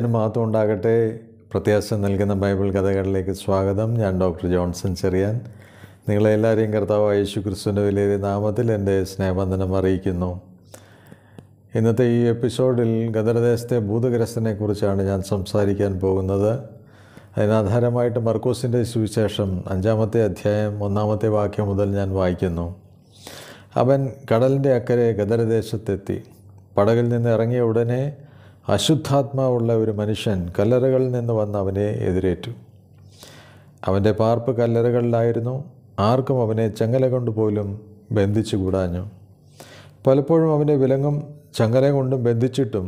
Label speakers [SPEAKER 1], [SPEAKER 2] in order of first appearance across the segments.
[SPEAKER 1] നാമത്തിന് മഹത്വം ഉണ്ടാകട്ടെ പ്രത്യാശ നൽകുന്ന ബൈബിൾ കഥകളിലേക്ക് സ്വാഗതം ഞാൻ ഡോക്ടർ ജോൺസൺ ചെറിയാൻ നിങ്ങളെ എല്ലാവരെയും കർത്താവ് യേശു ക്രിസ്തുവിൻ്റെ വിലയേറിയ നാമത്തിൽ എൻ്റെ സ്നേഹബന്ധനം അറിയിക്കുന്നു ഇന്നത്തെ ഈ എപ്പിസോഡിൽ ഗദരദേശത്തെ ഭൂതഗ്രസ്തനെക്കുറിച്ചാണ് ഞാൻ സംസാരിക്കാൻ പോകുന്നത് അതിനാധാരമായിട്ട് മർക്കോസിൻ്റെ സുവിശേഷം അഞ്ചാമത്തെ അധ്യായം ഒന്നാമത്തെ വാക്യം മുതൽ ഞാൻ വായിക്കുന്നു അവൻ കടലിൻ്റെ അക്കരെ ഗദരദേശത്തെത്തി പടകിൽ നിന്ന് ഇറങ്ങിയ ഉടനെ അശുദ്ധാത്മാവുള്ള ഒരു മനുഷ്യൻ കല്ലറകളിൽ നിന്ന് വന്ന് അവനെ എതിരേറ്റു അവൻ്റെ പാർപ്പ് കല്ലറകളിലായിരുന്നു ആർക്കും അവനെ ചങ്ങല കൊണ്ട് പോലും ബന്ധിച്ചു കൂടാഞ്ഞു പലപ്പോഴും അവനെ വിലങ്ങും ചങ്ങല കൊണ്ടും ബന്ധിച്ചിട്ടും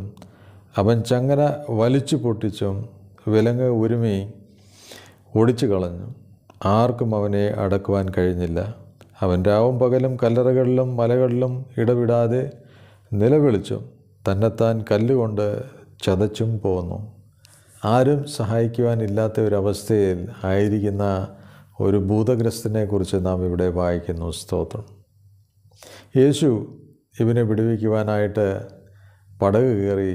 [SPEAKER 1] അവൻ ചങ്ങല വലിച്ചു പൊട്ടിച്ചും വിലങ്ങ് ഉരുമി ഒടിച്ചു കളഞ്ഞു ആർക്കും അവനെ അടക്കുവാൻ കഴിഞ്ഞില്ല അവൻ രാവും പകലും കല്ലറകളിലും മലകളിലും ഇടവിടാതെ നിലവിളിച്ചും തന്നെത്താൻ കല്ലുകൊണ്ട് ചതച്ചും പോന്നു ആരും സഹായിക്കുവാനില്ലാത്ത ഒരവസ്ഥയിൽ ആയിരിക്കുന്ന ഒരു ഭൂതഗ്രസ്തനെക്കുറിച്ച് നാം ഇവിടെ വായിക്കുന്നു സ്തോത്രം യേശു ഇവനെ വിടുവിക്കുവാനായിട്ട് പടക് കയറി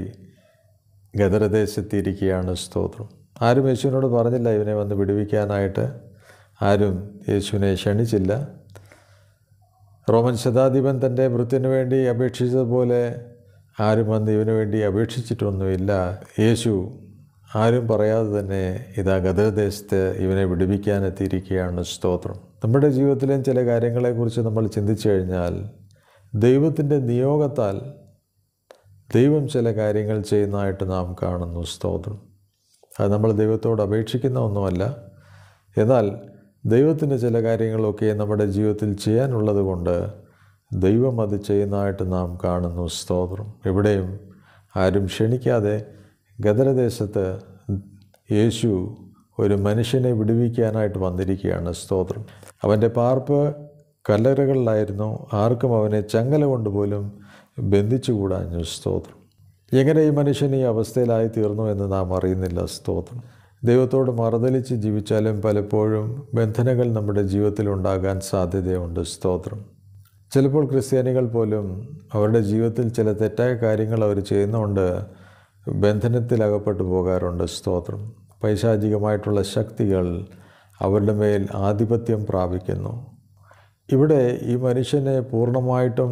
[SPEAKER 1] ഗദരദേശത്തിരിക്കുകയാണ് സ്തോത്രം ആരും യേശുവിനോട് പറഞ്ഞില്ല ഇവനെ വന്ന് വിടുവിക്കാനായിട്ട് ആരും യേശുവിനെ ക്ഷണിച്ചില്ല റോമൻ ശതാധിപൻ തൻ്റെ മൃത്യുവിന് വേണ്ടി അപേക്ഷിച്ചതുപോലെ ആരും വന്ന് ഇവന് വേണ്ടി അപേക്ഷിച്ചിട്ടൊന്നുമില്ല യേശു ആരും പറയാതെ തന്നെ ഇതാ ഗതദേശത്ത് ഇവനെ വിടുവിക്കാനെത്തിയിരിക്കുകയാണ് സ്തോത്രം നമ്മുടെ ജീവിതത്തിലെയും ചില കാര്യങ്ങളെക്കുറിച്ച് നമ്മൾ ചിന്തിച്ചു കഴിഞ്ഞാൽ ദൈവത്തിൻ്റെ നിയോഗത്താൽ ദൈവം ചില കാര്യങ്ങൾ ചെയ്യുന്നതായിട്ട് നാം കാണുന്നു സ്തോത്രം അത് നമ്മൾ ദൈവത്തോട് അപേക്ഷിക്കുന്ന ഒന്നുമല്ല എന്നാൽ ദൈവത്തിൻ്റെ ചില കാര്യങ്ങളൊക്കെ നമ്മുടെ ജീവിതത്തിൽ ചെയ്യാനുള്ളത് കൊണ്ട് ദൈവം അത് ചെയ്യുന്നതായിട്ട് നാം കാണുന്നു സ്തോത്രം എവിടെയും ആരും ക്ഷണിക്കാതെ ഗദരദേശത്ത് യേശു ഒരു മനുഷ്യനെ വിടുവിക്കാനായിട്ട് വന്നിരിക്കുകയാണ് സ്തോത്രം അവൻ്റെ പാർപ്പ് കല്ലറകളിലായിരുന്നു ആർക്കും അവനെ ചങ്ങല കൊണ്ടുപോലും ബന്ധിച്ചുകൂടാഞ്ഞു സ്തോത്രം എങ്ങനെ ഈ മനുഷ്യൻ ഈ അവസ്ഥയിലായി തീർന്നു എന്ന് നാം അറിയുന്നില്ല സ്തോത്രം ദൈവത്തോട് മറുതലിച്ച് ജീവിച്ചാലും പലപ്പോഴും ബന്ധനകൾ നമ്മുടെ ജീവിതത്തിൽ ഉണ്ടാകാൻ സാധ്യതയുണ്ട് സ്തോത്രം ചിലപ്പോൾ ക്രിസ്ത്യാനികൾ പോലും അവരുടെ ജീവിതത്തിൽ ചില തെറ്റായ കാര്യങ്ങൾ അവർ ചെയ്യുന്നതുകൊണ്ട് ബന്ധനത്തിൽ അകപ്പെട്ടു പോകാറുണ്ട് സ്തോത്രം പൈശാചികമായിട്ടുള്ള ശക്തികൾ അവരുടെ മേൽ ആധിപത്യം പ്രാപിക്കുന്നു ഇവിടെ ഈ മനുഷ്യനെ പൂർണ്ണമായിട്ടും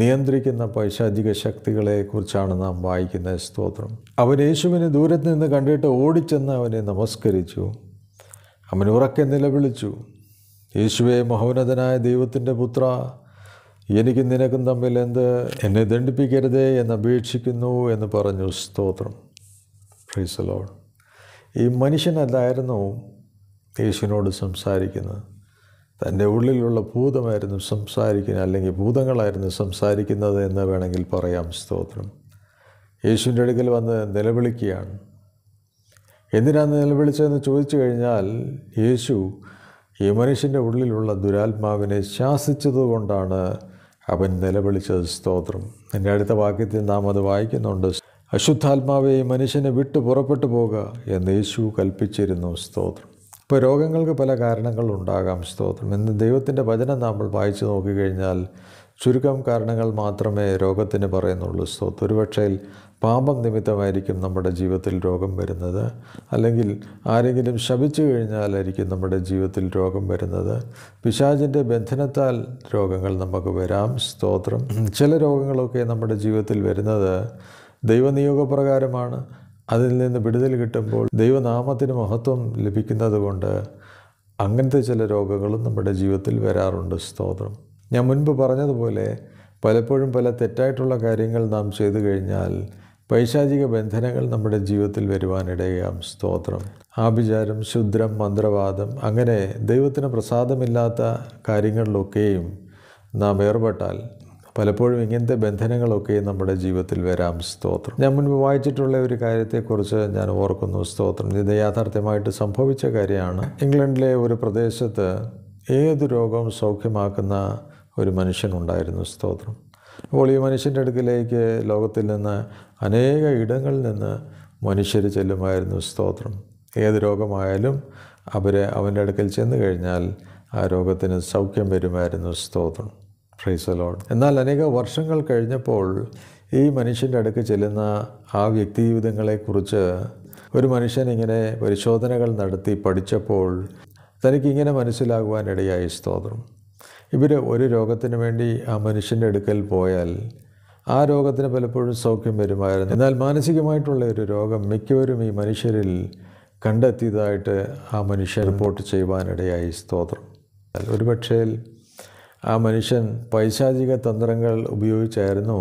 [SPEAKER 1] നിയന്ത്രിക്കുന്ന പൈശാചിക ശക്തികളെക്കുറിച്ചാണ് നാം വായിക്കുന്ന സ്തോത്രം അവൻ യേശുവിനെ ദൂരത്ത് നിന്ന് കണ്ടിട്ട് ഓടിച്ചെന്ന് അവനെ നമസ്കരിച്ചു അവൻ ഉറക്കെ നിലവിളിച്ചു യേശുവെ മഹോന്നതനായ ദൈവത്തിൻ്റെ പുത്ര എനിക്ക് നിനക്കും തമ്മിൽ എന്ത് എന്നെ ദണ്ഡിപ്പിക്കരുതേ എന്ന് അപേക്ഷിക്കുന്നു എന്ന് പറഞ്ഞു സ്തോത്രം ഫ്രീസലോഡ് ഈ മനുഷ്യനല്ലായിരുന്നു യേശുവിനോട് സംസാരിക്കുന്നത് തൻ്റെ ഉള്ളിലുള്ള ഭൂതമായിരുന്നു സംസാരിക്കുന്നത് അല്ലെങ്കിൽ ഭൂതങ്ങളായിരുന്നു സംസാരിക്കുന്നത് എന്ന് വേണമെങ്കിൽ പറയാം സ്തോത്രം യേശുവിൻ്റെ അടുക്കൽ വന്ന് നിലവിളിക്കുകയാണ് എന്തിനാണ് നിലവിളിച്ചതെന്ന് ചോദിച്ചു കഴിഞ്ഞാൽ യേശു ഈ മനുഷ്യൻ്റെ ഉള്ളിലുള്ള ദുരാത്മാവിനെ ശാസിച്ചതുകൊണ്ടാണ് അവൻ നിലവിളിച്ചത് സ്തോത്രം എൻ്റെ അടുത്ത വാക്യത്തിൽ നാം അത് വായിക്കുന്നുണ്ട് അശുദ്ധാത്മാവെ മനുഷ്യനെ വിട്ടു പുറപ്പെട്ടു പോകുക എന്ന് യേശു കൽപ്പിച്ചിരുന്നു സ്തോത്രം ഇപ്പോൾ രോഗങ്ങൾക്ക് പല കാരണങ്ങളുണ്ടാകാം സ്തോത്രം എന്ന് ദൈവത്തിൻ്റെ വചനം നമ്മൾ വായിച്ചു നോക്കിക്കഴിഞ്ഞാൽ ചുരുക്കം കാരണങ്ങൾ മാത്രമേ രോഗത്തിന് പറയുന്നുള്ളൂ സ്തോത്ത് ഒരുപക്ഷേ പാപം നിമിത്തമായിരിക്കും നമ്മുടെ ജീവിതത്തിൽ രോഗം വരുന്നത് അല്ലെങ്കിൽ ആരെങ്കിലും ശപിച്ചു കഴിഞ്ഞാലായിരിക്കും നമ്മുടെ ജീവിതത്തിൽ രോഗം വരുന്നത് പിശാചിൻ്റെ ബന്ധനത്താൽ രോഗങ്ങൾ നമുക്ക് വരാം സ്തോത്രം ചില രോഗങ്ങളൊക്കെ നമ്മുടെ ജീവിതത്തിൽ വരുന്നത് ദൈവനിയോഗപ്രകാരമാണ് അതിൽ നിന്ന് വിടുതൽ കിട്ടുമ്പോൾ ദൈവനാമത്തിന് മഹത്വം ലഭിക്കുന്നത് കൊണ്ട് അങ്ങനത്തെ ചില രോഗങ്ങളും നമ്മുടെ ജീവിതത്തിൽ വരാറുണ്ട് സ്തോത്രം ഞാൻ മുൻപ് പറഞ്ഞതുപോലെ പലപ്പോഴും പല തെറ്റായിട്ടുള്ള കാര്യങ്ങൾ നാം ചെയ്തു കഴിഞ്ഞാൽ പൈശാചിക ബന്ധനങ്ങൾ നമ്മുടെ ജീവിതത്തിൽ വരുവാനിടയാം സ്തോത്രം ആഭിചാരം ശുദ്രം മന്ത്രവാദം അങ്ങനെ ദൈവത്തിന് പ്രസാദമില്ലാത്ത കാര്യങ്ങളിലൊക്കെയും നാം ഏർപ്പെട്ടാൽ പലപ്പോഴും ഇങ്ങനത്തെ ബന്ധനങ്ങളൊക്കെ നമ്മുടെ ജീവിതത്തിൽ വരാം സ്തോത്രം ഞാൻ മുൻപ് വായിച്ചിട്ടുള്ള ഒരു കാര്യത്തെക്കുറിച്ച് ഞാൻ ഓർക്കുന്നു സ്തോത്രം ഇത് യാഥാർത്ഥ്യമായിട്ട് സംഭവിച്ച കാര്യമാണ് ഇംഗ്ലണ്ടിലെ ഒരു പ്രദേശത്ത് ഏത് രോഗവും സൗഖ്യമാക്കുന്ന ഒരു മനുഷ്യനുണ്ടായിരുന്നു സ്തോത്രം അപ്പോൾ ഈ മനുഷ്യൻ്റെ അടുക്കിലേക്ക് ലോകത്തിൽ നിന്ന് അനേക ഇടങ്ങളിൽ നിന്ന് മനുഷ്യർ ചെല്ലുമായിരുന്നു സ്തോത്രം ഏത് രോഗമായാലും അവർ അവൻ്റെ അടുക്കൽ ചെന്ന് കഴിഞ്ഞാൽ ആ രോഗത്തിന് സൗഖ്യം വരുമായിരുന്നു സ്തോത്രം ഫ്രൈസലോഡ് എന്നാൽ അനേക വർഷങ്ങൾ കഴിഞ്ഞപ്പോൾ ഈ മനുഷ്യൻ്റെ അടുക്ക് ചെല്ലുന്ന ആ വ്യക്തി ജീവിതങ്ങളെക്കുറിച്ച് ഒരു മനുഷ്യൻ ഇങ്ങനെ പരിശോധനകൾ നടത്തി പഠിച്ചപ്പോൾ തനിക്കിങ്ങനെ മനസ്സിലാകുവാനിടയായി സ്തോത്രം ഇവർ ഒരു രോഗത്തിന് വേണ്ടി ആ മനുഷ്യൻ്റെ അടുക്കൽ പോയാൽ ആ രോഗത്തിന് പലപ്പോഴും സൗഖ്യം വരുമായിരുന്നു എന്നാൽ മാനസികമായിട്ടുള്ള ഒരു രോഗം മിക്കവരും ഈ മനുഷ്യരിൽ കണ്ടെത്തിയതായിട്ട് ആ മനുഷ്യൻ റിപ്പോർട്ട് ചെയ്യുവാനിടയായി സ്തോത്രം ഒരു പക്ഷേ ആ മനുഷ്യൻ പൈശാചിക തന്ത്രങ്ങൾ ഉപയോഗിച്ചായിരുന്നു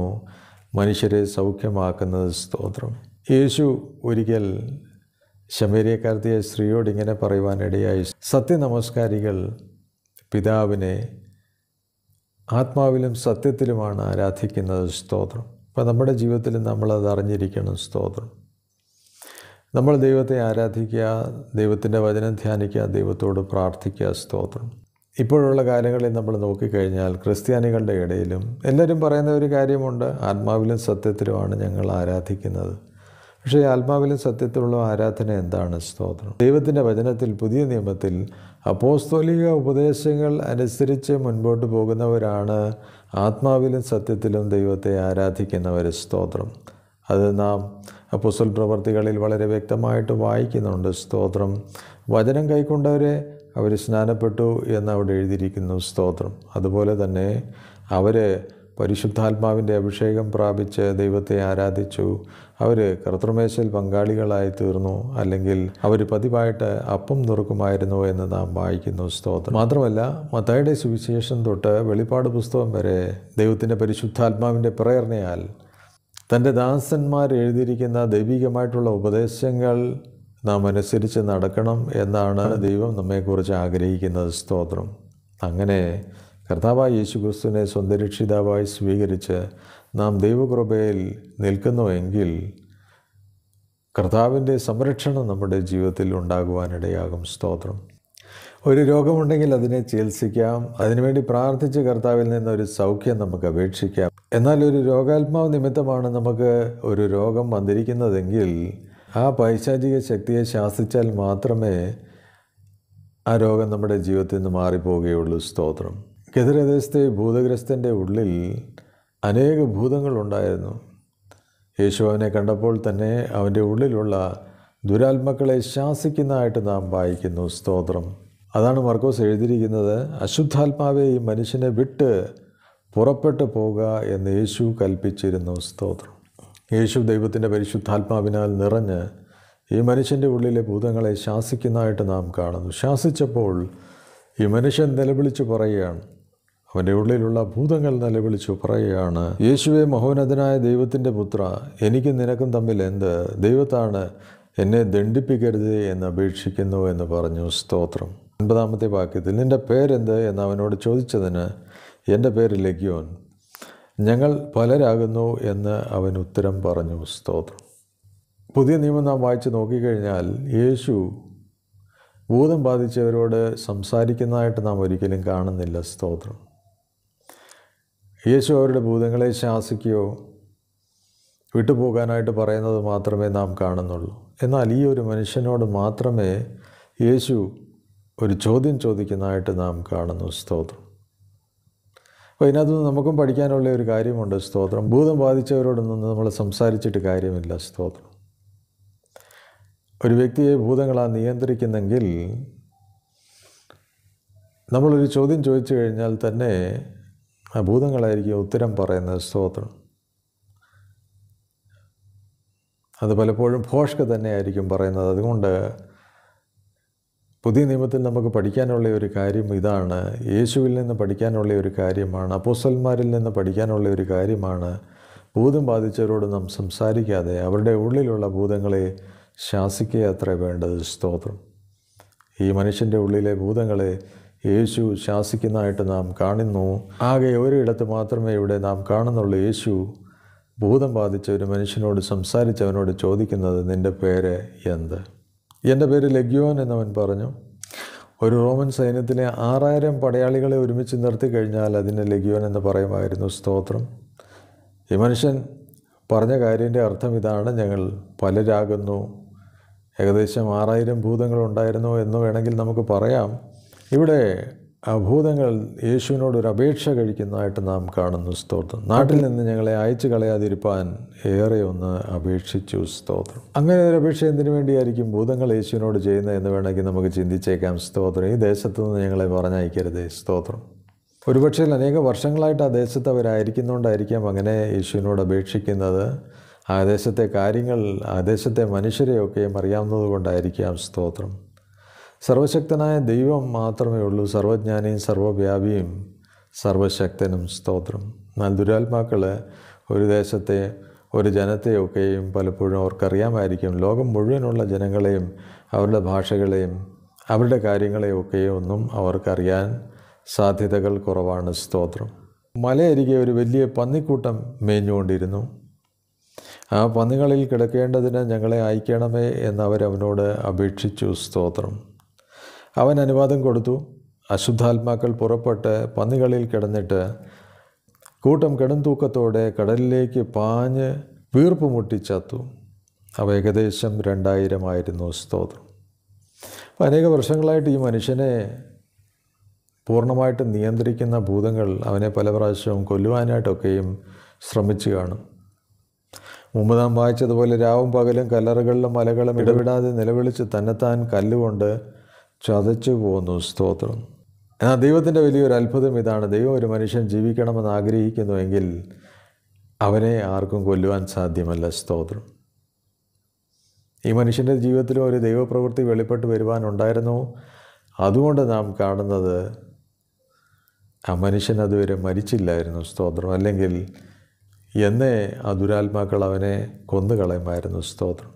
[SPEAKER 1] മനുഷ്യരെ സൗഖ്യമാക്കുന്നത് സ്തോത്രം യേശു ഒരിക്കൽ ശമേരിയക്കാർത്തിയ സ്ത്രീയോട് ഇങ്ങനെ പറയുവാനിടയായി സത്യനമസ്കാരികൾ പിതാവിനെ ആത്മാവിലും സത്യത്തിലുമാണ് ആരാധിക്കുന്നത് സ്തോത്രം അപ്പം നമ്മുടെ ജീവിതത്തിൽ നമ്മളത് അറിഞ്ഞിരിക്കണം സ്തോത്രം നമ്മൾ ദൈവത്തെ ആരാധിക്കുക ദൈവത്തിൻ്റെ വചനം ധ്യാനിക്കുക ദൈവത്തോട് പ്രാർത്ഥിക്കുക സ്തോത്രം ഇപ്പോഴുള്ള കാര്യങ്ങളിൽ നമ്മൾ നോക്കിക്കഴിഞ്ഞാൽ ക്രിസ്ത്യാനികളുടെ ഇടയിലും എല്ലാവരും പറയുന്ന ഒരു കാര്യമുണ്ട് ആത്മാവിലും സത്യത്തിലുമാണ് ഞങ്ങൾ ആരാധിക്കുന്നത് പക്ഷേ ആത്മാവിലും സത്യത്തിലുള്ള ആരാധന എന്താണ് സ്തോത്രം ദൈവത്തിൻ്റെ വചനത്തിൽ പുതിയ നിയമത്തിൽ അപ്പോസ്തോലിക ഉപദേശങ്ങൾ അനുസരിച്ച് മുൻപോട്ട് പോകുന്നവരാണ് ആത്മാവിലും സത്യത്തിലും ദൈവത്തെ ആരാധിക്കുന്നവർ സ്തോത്രം അത് നാം അപ്പോസ്തൽ പ്രവർത്തികളിൽ വളരെ വ്യക്തമായിട്ട് വായിക്കുന്നുണ്ട് സ്തോത്രം വചനം കൈക്കൊണ്ടവരെ അവർ സ്നാനപ്പെട്ടു എന്നവിടെ എഴുതിയിരിക്കുന്നു സ്തോത്രം അതുപോലെ തന്നെ അവർ പരിശുദ്ധാത്മാവിൻ്റെ അഭിഷേകം പ്രാപിച്ച് ദൈവത്തെ ആരാധിച്ചു അവർ കർത്തൃമേശയിൽ പങ്കാളികളായി തീർന്നു അല്ലെങ്കിൽ അവർ പതിവായിട്ട് അപ്പം നുറുക്കുമായിരുന്നു എന്ന് നാം വായിക്കുന്നു സ്തോത്രം മാത്രമല്ല മത്തായുടെ സുവിശേഷം തൊട്ട് വെളിപ്പാട് പുസ്തകം വരെ ദൈവത്തിൻ്റെ പരിശുദ്ധാത്മാവിൻ്റെ പ്രേരണയാൽ തൻ്റെ ദാസന്മാർ എഴുതിയിരിക്കുന്ന ദൈവികമായിട്ടുള്ള ഉപദേശങ്ങൾ നാം അനുസരിച്ച് നടക്കണം എന്നാണ് ദൈവം നമ്മെക്കുറിച്ച് ആഗ്രഹിക്കുന്നത് സ്തോത്രം അങ്ങനെ കർത്താവായ യേശു ക്രിസ്തുവിനെ സ്വന്തം രക്ഷിതാവായി സ്വീകരിച്ച് നാം ദൈവകൃപയിൽ നിൽക്കുന്നുവെങ്കിൽ കർത്താവിൻ്റെ സംരക്ഷണം നമ്മുടെ ജീവിതത്തിൽ ഉണ്ടാകുവാനിടയാകും സ്തോത്രം ഒരു രോഗമുണ്ടെങ്കിൽ അതിനെ ചികിത്സിക്കാം അതിനുവേണ്ടി പ്രാർത്ഥിച്ച് കർത്താവിൽ നിന്നൊരു സൗഖ്യം നമുക്ക് അപേക്ഷിക്കാം എന്നാൽ ഒരു രോഗാത്മാവ് നിമിത്തമാണ് നമുക്ക് ഒരു രോഗം വന്നിരിക്കുന്നതെങ്കിൽ ആ പൈശാചിക ശക്തിയെ ശാസിച്ചാൽ മാത്രമേ ആ രോഗം നമ്മുടെ ജീവിതത്തിൽ നിന്ന് മാറിപ്പോവുകയുള്ളൂ സ്തോത്രം കെതിരദേശത്തെ ഭൂതഗ്രസ്തൻ്റെ ഉള്ളിൽ അനേക ഭൂതങ്ങളുണ്ടായിരുന്നു യേശു അവനെ കണ്ടപ്പോൾ തന്നെ അവൻ്റെ ഉള്ളിലുള്ള ദുരാത്മക്കളെ ശാസിക്കുന്നതായിട്ട് നാം വായിക്കുന്നു സ്തോത്രം അതാണ് മർക്കോസ് എഴുതിയിരിക്കുന്നത് അശുദ്ധാത്മാവെ ഈ മനുഷ്യനെ വിട്ട് പുറപ്പെട്ട് പോകുക എന്ന് യേശു കൽപ്പിച്ചിരുന്നു സ്തോത്രം യേശു ദൈവത്തിൻ്റെ പരിശുദ്ധാത്മാവിനാൽ നിറഞ്ഞ് ഈ മനുഷ്യൻ്റെ ഉള്ളിലെ ഭൂതങ്ങളെ ശാസിക്കുന്നതായിട്ട് നാം കാണുന്നു ശാസിച്ചപ്പോൾ ഈ മനുഷ്യൻ നിലവിളിച്ച് പറയുകയാണ് അവൻ്റെ ഉള്ളിലുള്ള ഭൂതങ്ങൾ നിലവിളിച്ചു പറയുകയാണ് യേശുവെ മഹോന്നതനായ ദൈവത്തിൻ്റെ പുത്ര എനിക്കും നിനക്കും തമ്മിൽ എന്ത് ദൈവത്താണ് എന്നെ ദണ്ഡിപ്പിക്കരുത് എന്ന് അപേക്ഷിക്കുന്നു എന്ന് പറഞ്ഞു സ്തോത്രം ഒൻപതാമത്തെ വാക്യത്തിൽ നിൻ്റെ പേരെന്ത് എന്ന് അവനോട് ചോദിച്ചതിന് എൻ്റെ പേര് ലഗ്യോൻ ഞങ്ങൾ പലരാകുന്നു എന്ന് അവൻ ഉത്തരം പറഞ്ഞു സ്തോത്രം പുതിയ നിയമം നാം വായിച്ച് നോക്കിക്കഴിഞ്ഞാൽ യേശു ഭൂതം ബാധിച്ചവരോട് സംസാരിക്കുന്നതായിട്ട് നാം ഒരിക്കലും കാണുന്നില്ല സ്തോത്രം യേശു അവരുടെ ഭൂതങ്ങളെ ശാസിക്കുകയോ വിട്ടുപോകാനായിട്ട് പറയുന്നത് മാത്രമേ നാം കാണുന്നുള്ളൂ എന്നാൽ ഈ ഒരു മനുഷ്യനോട് മാത്രമേ യേശു ഒരു ചോദ്യം ചോദിക്കുന്നതായിട്ട് നാം കാണുന്നു സ്തോത്രം അപ്പോൾ ഇതിനകത്ത് നിന്ന് നമുക്കും പഠിക്കാനുള്ള ഒരു കാര്യമുണ്ട് സ്തോത്രം ഭൂതം ബാധിച്ചവരോടൊന്നും നമ്മൾ സംസാരിച്ചിട്ട് കാര്യമില്ല സ്തോത്രം ഒരു വ്യക്തിയെ ഭൂതങ്ങളാ നിയന്ത്രിക്കുന്നെങ്കിൽ നമ്മളൊരു ചോദ്യം ചോദിച്ചു കഴിഞ്ഞാൽ തന്നെ ആ ഭൂതങ്ങളായിരിക്കും ഉത്തരം പറയുന്നത് സ്തോത്രം അത് പലപ്പോഴും ഭോഷ്ക തന്നെയായിരിക്കും പറയുന്നത് അതുകൊണ്ട് പുതിയ നിയമത്തിൽ നമുക്ക് പഠിക്കാനുള്ള ഒരു കാര്യം ഇതാണ് യേശുവിൽ നിന്ന് പഠിക്കാനുള്ള ഒരു കാര്യമാണ് അപ്പോസൽമാരിൽ നിന്ന് പഠിക്കാനുള്ള ഒരു കാര്യമാണ് ഭൂതം ബാധിച്ചവരോട് നാം സംസാരിക്കാതെ അവരുടെ ഉള്ളിലുള്ള ഭൂതങ്ങളെ ശാസിക്കുക അത്ര വേണ്ടത് സ്തോത്രം ഈ മനുഷ്യൻ്റെ ഉള്ളിലെ ഭൂതങ്ങളെ യേശു ശാസിക്കുന്നതായിട്ട് നാം കാണുന്നു ആകെ ഒരിടത്ത് മാത്രമേ ഇവിടെ നാം കാണുന്നുള്ളൂ യേശു ഭൂതം ബാധിച്ച ഒരു മനുഷ്യനോട് സംസാരിച്ചവനോട് ചോദിക്കുന്നത് നിൻ്റെ പേര് എന്ത് എൻ്റെ പേര് ലഗ്യോൻ എന്നവൻ പറഞ്ഞു ഒരു റോമൻ സൈന്യത്തിലെ ആറായിരം പടയാളികളെ ഒരുമിച്ച് നിർത്തി കഴിഞ്ഞാൽ അതിനെ ലഗ്യോൻ എന്ന് പറയുമായിരുന്നു സ്തോത്രം ഈ മനുഷ്യൻ പറഞ്ഞ കാര്യൻ്റെ അർത്ഥം ഇതാണ് ഞങ്ങൾ പലരാകുന്നു ഏകദേശം ആറായിരം ഭൂതങ്ങളുണ്ടായിരുന്നു എന്ന് വേണമെങ്കിൽ നമുക്ക് പറയാം ഇവിടെ ഭൂതങ്ങൾ യേശുവിനോട് ഒരു അപേക്ഷ കഴിക്കുന്നതായിട്ട് നാം കാണുന്നു സ്തോത്രം നാട്ടിൽ നിന്ന് ഞങ്ങളെ അയച്ചു കളയാതിരിപ്പാൻ ഏറെ ഒന്ന് അപേക്ഷിച്ചു സ്തോത്രം അങ്ങനെ ഒരു അപേക്ഷ എന്തിനു വേണ്ടിയായിരിക്കും ഭൂതങ്ങൾ യേശുവിനോട് ചെയ്യുന്നത് എന്ന് വേണമെങ്കിൽ നമുക്ക് ചിന്തിച്ചേക്കാം സ്തോത്രം ഈ ദേശത്തു നിന്ന് ഞങ്ങളെ പറഞ്ഞയക്കരുതേ സ്തോത്രം ഒരുപക്ഷെ അനേക വർഷങ്ങളായിട്ട് ആ ദേശത്ത് അവരായിരിക്കുന്നതുകൊണ്ടായിരിക്കാം അങ്ങനെ യേശുവിനോട് അപേക്ഷിക്കുന്നത് ആ ദേശത്തെ കാര്യങ്ങൾ ആ ദേശത്തെ മനുഷ്യരെയൊക്കെയും അറിയാവുന്നത് കൊണ്ടായിരിക്കാം സ്തോത്രം സർവശക്തനായ ദൈവം മാത്രമേ ഉള്ളൂ സർവജ്ഞാനിയും സർവവ്യാപിയും സർവശക്തനും സ്തോത്രം എന്നാൽ ദുരാത്മാക്കൾ ഒരു ദേശത്തെ ഒരു ജനത്തെയൊക്കെയും പലപ്പോഴും അവർക്കറിയാമായിരിക്കും ലോകം മുഴുവനുള്ള ജനങ്ങളെയും അവരുടെ ഭാഷകളെയും അവരുടെ കാര്യങ്ങളെയൊക്കെയും ഒന്നും അവർക്കറിയാൻ സാധ്യതകൾ കുറവാണ് സ്തോത്രം മലയരികെ ഒരു വലിയ പന്നിക്കൂട്ടം മേഞ്ഞുകൊണ്ടിരുന്നു ആ പന്നികളിൽ കിടക്കേണ്ടതിന് ഞങ്ങളെ അയക്കണമേ എന്നവരവനോട് അപേക്ഷിച്ചു സ്തോത്രം അവൻ അനുവാദം കൊടുത്തു അശുദ്ധാത്മാക്കൾ പുറപ്പെട്ട് പന്നികളിൽ കിടന്നിട്ട് കൂട്ടം കിടം തൂക്കത്തോടെ കടലിലേക്ക് പാഞ്ഞ് വീർപ്പ് മുട്ടിച്ചത്തു അവ ഏകദേശം രണ്ടായിരമായിരുന്നു സ്തോത്രം അപ്പോൾ അനേക വർഷങ്ങളായിട്ട് ഈ മനുഷ്യനെ പൂർണ്ണമായിട്ട് നിയന്ത്രിക്കുന്ന ഭൂതങ്ങൾ അവനെ പല പ്രാവശ്യവും കൊല്ലുവാനായിട്ടൊക്കെയും ശ്രമിച്ചു കാണും മുമ്പ് നാം വായിച്ചതുപോലെ രാവും പകലും കല്ലറുകളിലും മലകളും ഇടവിടാതെ നിലവിളിച്ച് തന്നെത്താൻ കല്ലുകൊണ്ട് ചതച്ചു പോകുന്നു സ്തോത്രം എന്നാൽ ദൈവത്തിൻ്റെ വലിയൊരു അത്ഭുതം ഇതാണ് ദൈവം ഒരു മനുഷ്യൻ ജീവിക്കണമെന്ന് ആഗ്രഹിക്കുന്നുവെങ്കിൽ അവനെ ആർക്കും കൊല്ലുവാൻ സാധ്യമല്ല സ്തോത്രം ഈ മനുഷ്യൻ്റെ ജീവിതത്തിലും ഒരു ദൈവപ്രവൃത്തി വെളിപ്പെട്ട് വരുവാനുണ്ടായിരുന്നു അതുകൊണ്ട് നാം കാണുന്നത് ആ മനുഷ്യൻ അതുവരെ മരിച്ചില്ലായിരുന്നു സ്തോത്രം അല്ലെങ്കിൽ എന്നേ ആ ദുരാത്മാക്കൾ അവനെ കൊന്നു സ്തോത്രം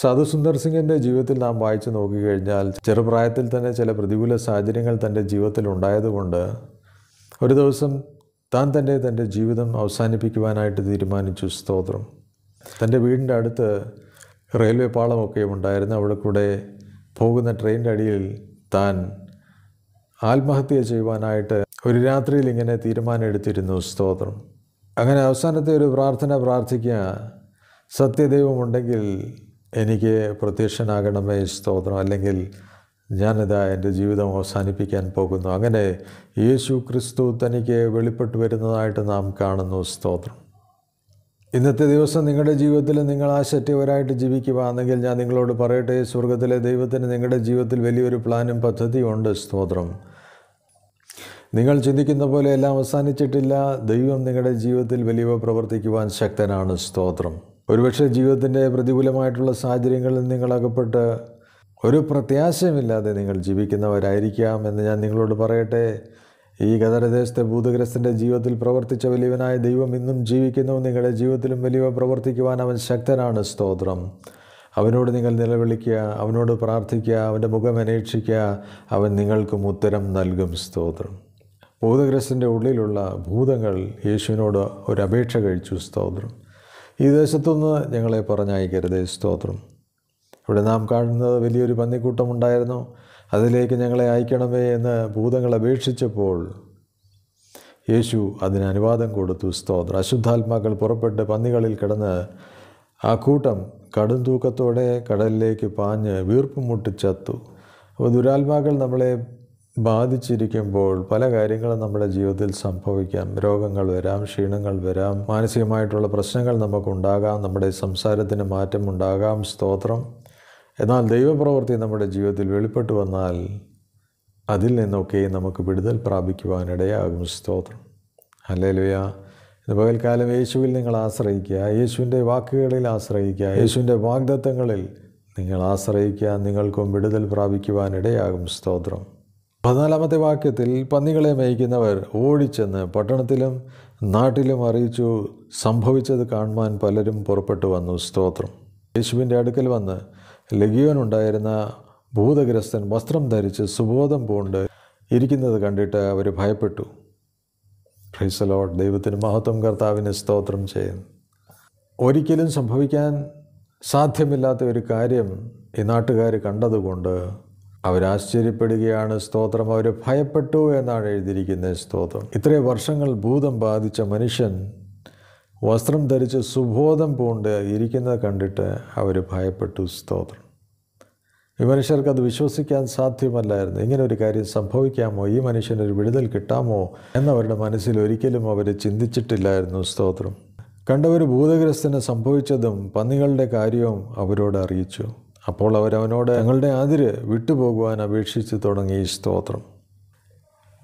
[SPEAKER 1] സാധു സുന്ദർ സിംഗിൻ്റെ ജീവിതത്തിൽ നാം വായിച്ചു നോക്കിക്കഴിഞ്ഞാൽ ചെറുപ്രായത്തിൽ തന്നെ ചില പ്രതികൂല സാഹചര്യങ്ങൾ തൻ്റെ ജീവിതത്തിൽ ഉണ്ടായതുകൊണ്ട് ഒരു ദിവസം താൻ തൻ്റെ തൻ്റെ ജീവിതം അവസാനിപ്പിക്കുവാനായിട്ട് തീരുമാനിച്ചു സ്തോത്രം തൻ്റെ വീടിൻ്റെ അടുത്ത് റെയിൽവേ പാളമൊക്കെ ഉണ്ടായിരുന്നു അവിടെ കൂടെ പോകുന്ന ട്രെയിനിൻ്റെ അടിയിൽ താൻ ആത്മഹത്യ ചെയ്യുവാനായിട്ട് ഒരു രാത്രിയിൽ ഇങ്ങനെ തീരുമാനമെടുത്തിരുന്നു സ്തോത്രം അങ്ങനെ അവസാനത്തെ ഒരു പ്രാർത്ഥന പ്രാർത്ഥിക്കുക സത്യദൈവമുണ്ടെങ്കിൽ എനിക്ക് പ്രത്യക്ഷനാകണമേ സ്തോത്രം അല്ലെങ്കിൽ ഞാനിതാ എൻ്റെ ജീവിതം അവസാനിപ്പിക്കാൻ പോകുന്നു അങ്ങനെ യേശു ക്രിസ്തു തനിക്ക് വെളിപ്പെട്ടു വരുന്നതായിട്ട് നാം കാണുന്നു സ്തോത്രം ഇന്നത്തെ ദിവസം നിങ്ങളുടെ ജീവിതത്തിൽ നിങ്ങൾ ജീവിക്കുക ജീവിക്കുവാണെങ്കിൽ ഞാൻ നിങ്ങളോട് പറയട്ടെ സ്വർഗത്തിലെ ദൈവത്തിന് നിങ്ങളുടെ ജീവിതത്തിൽ വലിയൊരു പ്ലാനും പദ്ധതിയും ഉണ്ട് സ്തോത്രം നിങ്ങൾ ചിന്തിക്കുന്ന പോലെ എല്ലാം അവസാനിച്ചിട്ടില്ല ദൈവം നിങ്ങളുടെ ജീവിതത്തിൽ വലിയവ പ്രവർത്തിക്കുവാൻ ശക്തനാണ് സ്തോത്രം ഒരുപക്ഷെ ജീവിതത്തിൻ്റെ പ്രതികൂലമായിട്ടുള്ള സാഹചര്യങ്ങളിൽ നിങ്ങൾ അകപ്പെട്ട് ഒരു പ്രത്യാശയുമില്ലാതെ നിങ്ങൾ ജീവിക്കുന്നവരായിരിക്കാം എന്ന് ഞാൻ നിങ്ങളോട് പറയട്ടെ ഈ ഗതരദേശത്തെ ഭൂതഗ്രസ്തൻ്റെ ജീവിതത്തിൽ പ്രവർത്തിച്ച വലിയവനായ ദൈവം ഇന്നും ജീവിക്കുന്നു നിങ്ങളുടെ ജീവിതത്തിലും വലിയവ പ്രവർത്തിക്കുവാൻ അവൻ ശക്തനാണ് സ്തോത്രം അവനോട് നിങ്ങൾ നിലവിളിക്കുക അവനോട് പ്രാർത്ഥിക്കുക അവൻ്റെ മുഖം അനേക്ഷിക്കുക അവൻ നിങ്ങൾക്കും ഉത്തരം നൽകും സ്തോത്രം ഭൂതഗ്രസ്തൻ്റെ ഉള്ളിലുള്ള ഭൂതങ്ങൾ യേശുവിനോട് ഒരു അപേക്ഷ കഴിച്ചു സ്തോത്രം ഈ ദേശത്തുനിന്ന് ഞങ്ങളെ പറഞ്ഞയക്കരുത് സ്തോത്രം ഇവിടെ നാം കാണുന്നത് വലിയൊരു പന്നിക്കൂട്ടമുണ്ടായിരുന്നു അതിലേക്ക് ഞങ്ങളെ അയക്കണമേ എന്ന് ഭൂതങ്ങൾ അപേക്ഷിച്ചപ്പോൾ യേശു അതിന് അനുവാദം കൊടുത്തു സ്തോത്രം അശുദ്ധാത്മാക്കൾ പുറപ്പെട്ട് പന്നികളിൽ കിടന്ന് ആ കൂട്ടം കടും തൂക്കത്തോടെ കടലിലേക്ക് പാഞ്ഞ് വീർപ്പുമുട്ടി ചത്തു അപ്പോൾ ദുരാത്മാക്കൾ നമ്മളെ ബാധിച്ചിരിക്കുമ്പോൾ പല കാര്യങ്ങളും നമ്മുടെ ജീവിതത്തിൽ സംഭവിക്കാം രോഗങ്ങൾ വരാം ക്ഷീണങ്ങൾ വരാം മാനസികമായിട്ടുള്ള പ്രശ്നങ്ങൾ നമുക്കുണ്ടാകാം നമ്മുടെ സംസാരത്തിന് മാറ്റം ഉണ്ടാകാം സ്തോത്രം എന്നാൽ ദൈവപ്രവൃത്തി നമ്മുടെ ജീവിതത്തിൽ വെളിപ്പെട്ടു വന്നാൽ അതിൽ നിന്നൊക്കെ നമുക്ക് വിടുതൽ പ്രാപിക്കുവാനിടയാകും സ്തോത്രം അല്ലേലുയ ഇന്ന് പകൽക്കാലം യേശുവിൽ നിങ്ങൾ ആശ്രയിക്കുക യേശുവിൻ്റെ വാക്കുകളിൽ ആശ്രയിക്കുക യേശുവിൻ്റെ വാഗ്ദത്തങ്ങളിൽ നിങ്ങൾ ആശ്രയിക്കുക നിങ്ങൾക്കും വിടുതൽ പ്രാപിക്കുവാനിടയാകും സ്തോത്രം പതിനാലാമത്തെ വാക്യത്തിൽ പന്നികളെ മേയ്ക്കുന്നവർ ഓടിച്ചെന്ന് പട്ടണത്തിലും നാട്ടിലും അറിയിച്ചു സംഭവിച്ചത് കാണുവാൻ പലരും പുറപ്പെട്ടു വന്നു സ്തോത്രം യേശുവിൻ്റെ അടുക്കൽ വന്ന് ലഗിയോൻ ഉണ്ടായിരുന്ന ഭൂതഗ്രസ്തൻ വസ്ത്രം ധരിച്ച് സുബോധം പൂണ്ട് ഇരിക്കുന്നത് കണ്ടിട്ട് അവർ ഭയപ്പെട്ടു ക്രൈസലോട്ട് ദൈവത്തിന് മഹത്വം കർത്താവിന് സ്തോത്രം ചെയ്യുന്നു ഒരിക്കലും സംഭവിക്കാൻ സാധ്യമില്ലാത്ത ഒരു കാര്യം ഈ നാട്ടുകാർ കണ്ടതുകൊണ്ട് അവരാശ്ചര്യപ്പെടുകയാണ് സ്തോത്രം അവർ ഭയപ്പെട്ടു എന്നാണ് എഴുതിയിരിക്കുന്നത് സ്തോത്രം ഇത്രയും വർഷങ്ങൾ ഭൂതം ബാധിച്ച മനുഷ്യൻ വസ്ത്രം ധരിച്ച് സുബോധം പൂണ്ട് ഇരിക്കുന്നത് കണ്ടിട്ട് അവർ ഭയപ്പെട്ടു സ്തോത്രം ഈ മനുഷ്യർക്ക് അത് വിശ്വസിക്കാൻ സാധ്യമല്ലായിരുന്നു ഇങ്ങനെ ഒരു കാര്യം സംഭവിക്കാമോ ഈ മനുഷ്യനൊരു വിടുതൽ കിട്ടാമോ എന്നവരുടെ മനസ്സിൽ ഒരിക്കലും അവർ ചിന്തിച്ചിട്ടില്ലായിരുന്നു സ്തോത്രം കണ്ടവർ ഭൂതഗ്രസ്തന് സംഭവിച്ചതും പന്നികളുടെ കാര്യവും അവരോട് അറിയിച്ചു അപ്പോൾ അവരവനോട് ഞങ്ങളുടെ അതിര് വിട്ടുപോകുവാൻ അപേക്ഷിച്ച് തുടങ്ങി ഈ സ്തോത്രം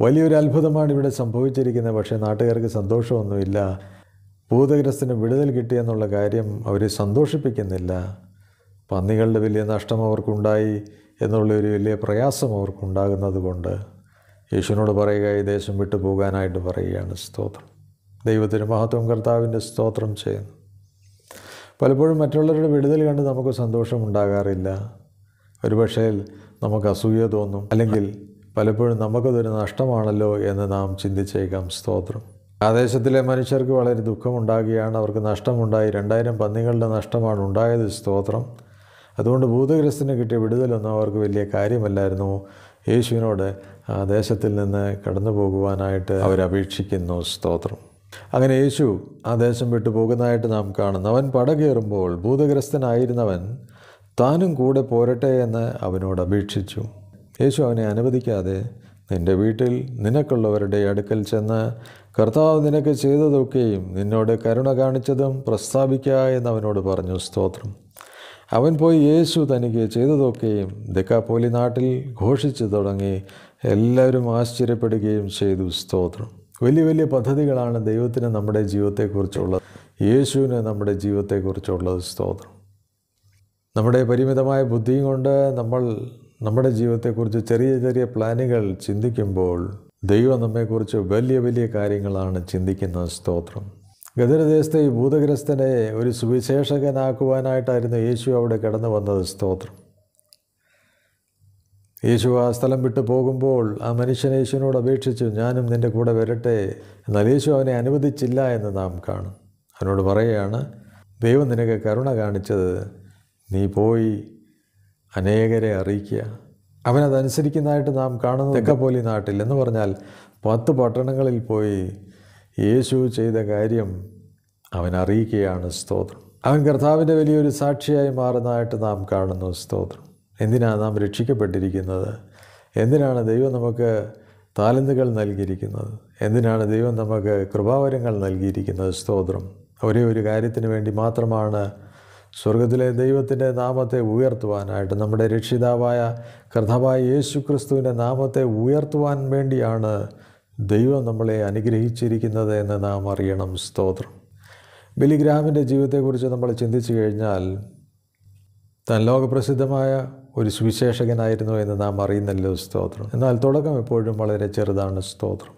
[SPEAKER 1] വലിയൊരു അത്ഭുതമാണ് ഇവിടെ സംഭവിച്ചിരിക്കുന്നത് പക്ഷേ നാട്ടുകാർക്ക് സന്തോഷമൊന്നുമില്ല ഭൂതഗ്രസ്തന് വിടുതൽ കിട്ടിയെന്നുള്ള കാര്യം അവരെ സന്തോഷിപ്പിക്കുന്നില്ല പന്നികളുടെ വലിയ നഷ്ടം അവർക്കുണ്ടായി എന്നുള്ളൊരു വലിയ പ്രയാസം അവർക്കുണ്ടാകുന്നത് കൊണ്ട് യേശുവിനോട് പറയുക ഈ ദേശം വിട്ടുപോകാനായിട്ട് പറയുകയാണ് സ്തോത്രം ദൈവത്തിന് മഹത്വം കർത്താവിൻ്റെ സ്തോത്രം ചെയ്യുന്നു പലപ്പോഴും മറ്റുള്ളവരുടെ വിടുതൽ കണ്ട് നമുക്ക് സന്തോഷമുണ്ടാകാറില്ല ഒരുപക്ഷേ നമുക്ക് അസൂയ തോന്നും അല്ലെങ്കിൽ പലപ്പോഴും നമുക്കതൊരു നഷ്ടമാണല്ലോ എന്ന് നാം ചിന്തിച്ചേക്കാം സ്തോത്രം ആദേശത്തിലെ മനുഷ്യർക്ക് വളരെ ദുഃഖമുണ്ടാകുകയാണ് അവർക്ക് നഷ്ടമുണ്ടായി രണ്ടായിരം പന്നികളുടെ നഷ്ടമാണ് ഉണ്ടായത് സ്തോത്രം അതുകൊണ്ട് ഭൂതഗ്രസ്തന് കിട്ടിയ വിടുതലൊന്നും അവർക്ക് വലിയ കാര്യമല്ലായിരുന്നു യേശുവിനോട് ആ ദേശത്തിൽ നിന്ന് കടന്നു പോകുവാനായിട്ട് അവരപേക്ഷിക്കുന്നു സ്തോത്രം അങ്ങനെ യേശു ആ ദേശം വിട്ടു പോകുന്നതായിട്ട് നാം കാണുന്നു അവൻ പടകേറുമ്പോൾ ഭൂതഗ്രസ്തനായിരുന്നവൻ താനും കൂടെ പോരട്ടെ എന്ന് അവനോട് അപേക്ഷിച്ചു യേശു അവനെ അനുവദിക്കാതെ നിൻ്റെ വീട്ടിൽ നിനക്കുള്ളവരുടെ അടുക്കൽ ചെന്ന് കർത്താവ് നിനക്ക് ചെയ്തതൊക്കെയും നിന്നോട് കരുണ കാണിച്ചതും പ്രസ്താവിക്കുക എന്ന് അവനോട് പറഞ്ഞു സ്തോത്രം അവൻ പോയി യേശു തനിക്ക് ചെയ്തതൊക്കെയും ദക്കാപ്പോലി നാട്ടിൽ ഘോഷിച്ചു തുടങ്ങി എല്ലാവരും ആശ്ചര്യപ്പെടുകയും ചെയ്തു സ്തോത്രം വലിയ വലിയ പദ്ധതികളാണ് ദൈവത്തിന് നമ്മുടെ ജീവിതത്തെക്കുറിച്ചുള്ളത് യേശുവിന് നമ്മുടെ ജീവിതത്തെക്കുറിച്ചുള്ളത് സ്തോത്രം നമ്മുടെ പരിമിതമായ ബുദ്ധിയും കൊണ്ട് നമ്മൾ നമ്മുടെ ജീവിതത്തെക്കുറിച്ച് ചെറിയ ചെറിയ പ്ലാനുകൾ ചിന്തിക്കുമ്പോൾ ദൈവം നമ്മെക്കുറിച്ച് വലിയ വലിയ കാര്യങ്ങളാണ് ചിന്തിക്കുന്ന സ്തോത്രം ഗദരദേശത്തെ ഈ ഭൂതഗ്രസ്തനെ ഒരു സുവിശേഷകനാക്കുവാനായിട്ടായിരുന്നു യേശു അവിടെ കടന്നു വന്നത് സ്തോത്രം യേശു ആ സ്ഥലം വിട്ടു പോകുമ്പോൾ ആ മനുഷ്യൻ യേശുവിനോട് അപേക്ഷിച്ചു ഞാനും നിൻ്റെ കൂടെ വരട്ടെ എന്നാൽ യേശു അവനെ അനുവദിച്ചില്ല എന്ന് നാം കാണും അവനോട് പറയുകയാണ് ദൈവം നിനക്ക് കരുണ കാണിച്ചത് നീ പോയി അനേകരെ അറിയിക്കുക അവനതനുസരിക്കുന്നതായിട്ട് നാം കാണുന്ന തെക്കപ്പോലി നാട്ടിൽ എന്ന് പറഞ്ഞാൽ പത്ത് പട്ടണങ്ങളിൽ പോയി യേശു ചെയ്ത കാര്യം അവൻ അറിയിക്കുകയാണ് സ്തോത്രം അവൻ കർത്താവിൻ്റെ വലിയൊരു സാക്ഷിയായി മാറുന്നതായിട്ട് നാം കാണുന്നു സ്തോത്രം എന്തിനാണ് നാം രക്ഷിക്കപ്പെട്ടിരിക്കുന്നത് എന്തിനാണ് ദൈവം നമുക്ക് താലന്തുകൾ നൽകിയിരിക്കുന്നത് എന്തിനാണ് ദൈവം നമുക്ക് കൃപാവരങ്ങൾ നൽകിയിരിക്കുന്നത് സ്തോത്രം ഒരേ ഒരു കാര്യത്തിന് വേണ്ടി മാത്രമാണ് സ്വർഗത്തിലെ ദൈവത്തിൻ്റെ നാമത്തെ ഉയർത്തുവാനായിട്ട് നമ്മുടെ രക്ഷിതാവായ കർത്താവായ യേശു ക്രിസ്തുവിൻ്റെ നാമത്തെ ഉയർത്തുവാൻ വേണ്ടിയാണ് ദൈവം നമ്മളെ അനുഗ്രഹിച്ചിരിക്കുന്നത് എന്ന് നാം അറിയണം സ്തോത്രം ബിലിഗ്രാമിൻ്റെ ജീവിതത്തെക്കുറിച്ച് നമ്മൾ ചിന്തിച്ചു കഴിഞ്ഞാൽ തൻ ലോകപ്രസിദ്ധമായ ഒരു സുവിശേഷകനായിരുന്നു എന്ന് നാം അറിയുന്നല്ലോ സ്തോത്രം എന്നാൽ തുടക്കം എപ്പോഴും വളരെ ചെറുതാണ് സ്തോത്രം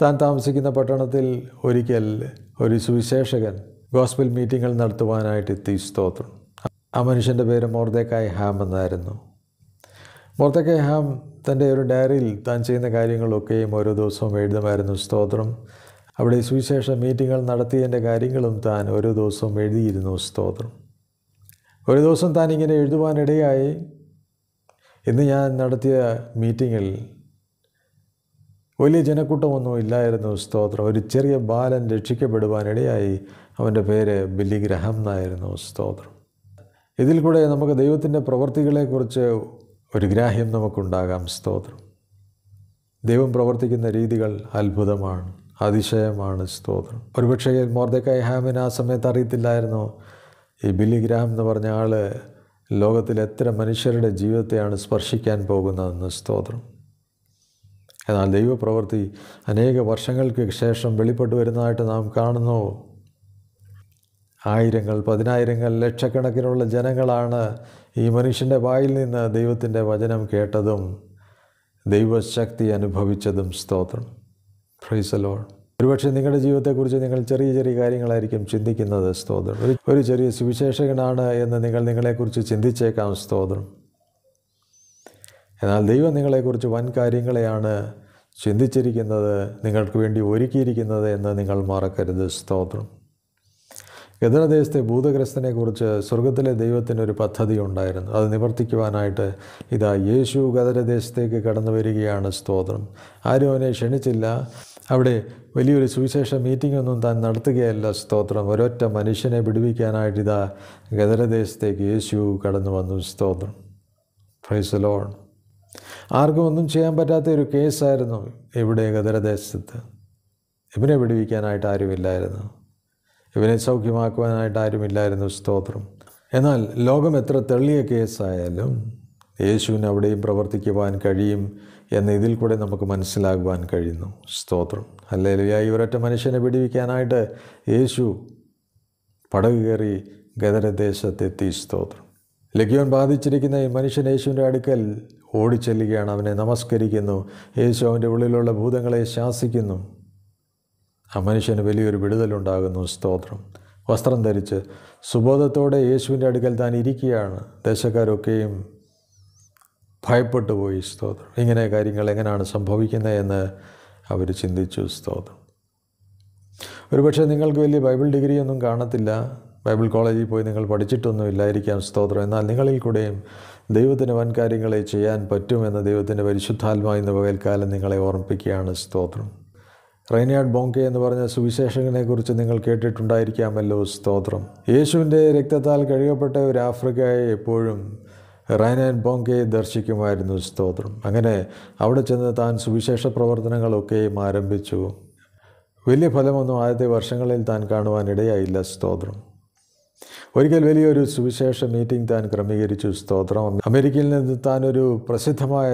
[SPEAKER 1] താൻ താമസിക്കുന്ന പട്ടണത്തിൽ ഒരിക്കൽ ഒരു സുവിശേഷകൻ ഗോസ്ബൽ മീറ്റിങ്ങൾ നടത്തുവാനായിട്ട് എത്തി സ്തോത്രം ആ മനുഷ്യൻ്റെ പേര് മോർദേക്കായ് ഹാം എന്നായിരുന്നു മോർദേക്കായ് ഹാം തൻ്റെ ഒരു ഡയറിയിൽ താൻ ചെയ്യുന്ന കാര്യങ്ങളൊക്കെയും ഓരോ ദിവസവും എഴുതുമായിരുന്നു സ്തോത്രം അവിടെ സുവിശേഷ മീറ്റിങ്ങുകൾ നടത്തിയതിൻ്റെ കാര്യങ്ങളും താൻ ഓരോ ദിവസവും എഴുതിയിരുന്നു സ്തോത്രം ഒരു ദിവസം ഇങ്ങനെ എഴുതുവാനിടയായി ഇന്ന് ഞാൻ നടത്തിയ മീറ്റിങ്ങിൽ വലിയ ജനക്കൂട്ടമൊന്നും ഇല്ലായിരുന്നു സ്തോത്രം ഒരു ചെറിയ ബാലൻ രക്ഷിക്കപ്പെടുവാനിടയായി അവൻ്റെ പേര് ബില്ലി ഗ്രഹം എന്നായിരുന്നു സ്തോത്രം ഇതിൽ കൂടെ നമുക്ക് ദൈവത്തിൻ്റെ പ്രവൃത്തികളെക്കുറിച്ച് ഒരു ഗ്രാഹ്യം നമുക്കുണ്ടാകാം സ്തോത്രം ദൈവം പ്രവർത്തിക്കുന്ന രീതികൾ അത്ഭുതമാണ് അതിശയമാണ് സ്തോത്രം ഒരുപക്ഷേ മോർദക്കായ ഹാമിന് ആ സമയത്ത് അറിയത്തില്ലായിരുന്നു ഈ ബില്ലി ഗ്രാഹം എന്ന് പറഞ്ഞ ആൾ ലോകത്തിൽ എത്ര മനുഷ്യരുടെ ജീവിതത്തെയാണ് സ്പർശിക്കാൻ പോകുന്നതെന്ന് സ്തോത്രം എന്നാൽ ദൈവപ്രവൃത്തി അനേക വർഷങ്ങൾക്ക് ശേഷം വെളിപ്പെട്ടു വരുന്നതായിട്ട് നാം കാണുന്നു ആയിരങ്ങൾ പതിനായിരങ്ങൾ ലക്ഷക്കണക്കിനുള്ള ജനങ്ങളാണ് ഈ മനുഷ്യൻ്റെ വായിൽ നിന്ന് ദൈവത്തിൻ്റെ വചനം കേട്ടതും ദൈവശക്തി അനുഭവിച്ചതും സ്തോത്രം ഫ്രീസലോൺ ഒരുപക്ഷെ നിങ്ങളുടെ ജീവിതത്തെക്കുറിച്ച് നിങ്ങൾ ചെറിയ ചെറിയ കാര്യങ്ങളായിരിക്കും ചിന്തിക്കുന്നത് സ്തോത്രം ഒരു ചെറിയ സുവിശേഷകനാണ് എന്ന് നിങ്ങൾ നിങ്ങളെക്കുറിച്ച് ചിന്തിച്ചേക്കാം സ്തോത്രം എന്നാൽ ദൈവം നിങ്ങളെക്കുറിച്ച് വൻ കാര്യങ്ങളെയാണ് ചിന്തിച്ചിരിക്കുന്നത് നിങ്ങൾക്ക് വേണ്ടി ഒരുക്കിയിരിക്കുന്നത് എന്ന് നിങ്ങൾ മറക്കരുത് സ്തോത്രം ഗദനദേശത്തെ ഭൂതഗ്രസ്തനെക്കുറിച്ച് സ്വർഗത്തിലെ ദൈവത്തിനൊരു പദ്ധതി ഉണ്ടായിരുന്നു അത് നിവർത്തിക്കുവാനായിട്ട് ഇതാ യേശു ഗദനദേശത്തേക്ക് കടന്നു വരികയാണ് സ്തോത്രം ആരും അവനെ ക്ഷണിച്ചില്ല അവിടെ വലിയൊരു സുവിശേഷ മീറ്റിംഗ് ഒന്നും താൻ നടത്തുകയല്ല സ്തോത്രം ഒരൊറ്റ മനുഷ്യനെ വിടുവിക്കാനായിട്ട് ഇതാ ഗദരദേശത്തേക്ക് യേശു കടന്നു വന്നു സ്തോത്രം ഫൈസലോൺ ആർക്കും ഒന്നും ചെയ്യാൻ പറ്റാത്ത ഒരു കേസായിരുന്നു ഇവിടെ ഗദരദേശത്ത് ഇവനെ വിടുവിക്കാനായിട്ട് ആരുമില്ലായിരുന്നു ഇവനെ സൗഖ്യമാക്കുവാനായിട്ട് ആരുമില്ലായിരുന്നു സ്തോത്രം എന്നാൽ ലോകം എത്ര തെള്ളിയ കേസായാലും യേശുവിന് അവിടെയും പ്രവർത്തിക്കുവാൻ കഴിയും എന്ന് ഇതിൽ കൂടെ നമുക്ക് മനസ്സിലാകുവാൻ കഴിയുന്നു സ്തോത്രം അല്ലേലുയാ ഈ ഒരൊറ്റ മനുഷ്യനെ പിടിവിക്കാനായിട്ട് യേശു പടകു കയറി ഗതരദേശത്തെത്തി സ്തോത്രം ലഘുവൻ ബാധിച്ചിരിക്കുന്ന ഈ മനുഷ്യൻ യേശുവിൻ്റെ അടുക്കൽ ഓടിച്ചെല്ലുകയാണ് അവനെ നമസ്കരിക്കുന്നു യേശു അവൻ്റെ ഉള്ളിലുള്ള ഭൂതങ്ങളെ ശാസിക്കുന്നു ആ മനുഷ്യന് വലിയൊരു വിടുതലുണ്ടാകുന്നു സ്തോത്രം വസ്ത്രം ധരിച്ച് സുബോധത്തോടെ യേശുവിൻ്റെ അടുക്കൽ താൻ ഇരിക്കുകയാണ് ദേശക്കാരൊക്കെയും ഭയപ്പെട്ടു പോയി സ്തോത്രം ഇങ്ങനെ കാര്യങ്ങൾ എങ്ങനെയാണ് സംഭവിക്കുന്നത് എന്ന് അവർ ചിന്തിച്ചു സ്തോത്രം ഒരുപക്ഷെ നിങ്ങൾക്ക് വലിയ ബൈബിൾ ഡിഗ്രിയൊന്നും കാണത്തില്ല ബൈബിൾ കോളേജിൽ പോയി നിങ്ങൾ പഠിച്ചിട്ടൊന്നും ഇല്ലായിരിക്കാം സ്തോത്രം എന്നാൽ നിങ്ങളിൽ കൂടെയും ദൈവത്തിന് വൻ കാര്യങ്ങളെ ചെയ്യാൻ പറ്റുമെന്ന് ദൈവത്തിൻ്റെ പരിശുദ്ധാത്മാ എന്ന പകൽക്കാലം നിങ്ങളെ ഓർമ്മിപ്പിക്കുകയാണ് സ്തോത്രം റൈനാഡ് ബോങ്കെ എന്ന് പറഞ്ഞ സുവിശേഷകനെക്കുറിച്ച് നിങ്ങൾ കേട്ടിട്ടുണ്ടായിരിക്കാമല്ലോ സ്തോത്രം യേശുവിൻ്റെ രക്തത്താൽ കഴുകപ്പെട്ട ഒരു ആഫ്രിക്കയെ എപ്പോഴും റൈൻ ആൻഡ് ബോങ്കെ ദർശിക്കുമായിരുന്നു സ്തോത്രം അങ്ങനെ അവിടെ ചെന്ന് താൻ സുവിശേഷ പ്രവർത്തനങ്ങളൊക്കെയും ആരംഭിച്ചു വലിയ ഫലമൊന്നും ആദ്യത്തെ വർഷങ്ങളിൽ താൻ കാണുവാനിടയായില്ല സ്തോത്രം ഒരിക്കൽ വലിയൊരു സുവിശേഷ മീറ്റിംഗ് താൻ ക്രമീകരിച്ചു സ്തോത്രം അമേരിക്കയിൽ നിന്ന് താൻ ഒരു പ്രസിദ്ധമായ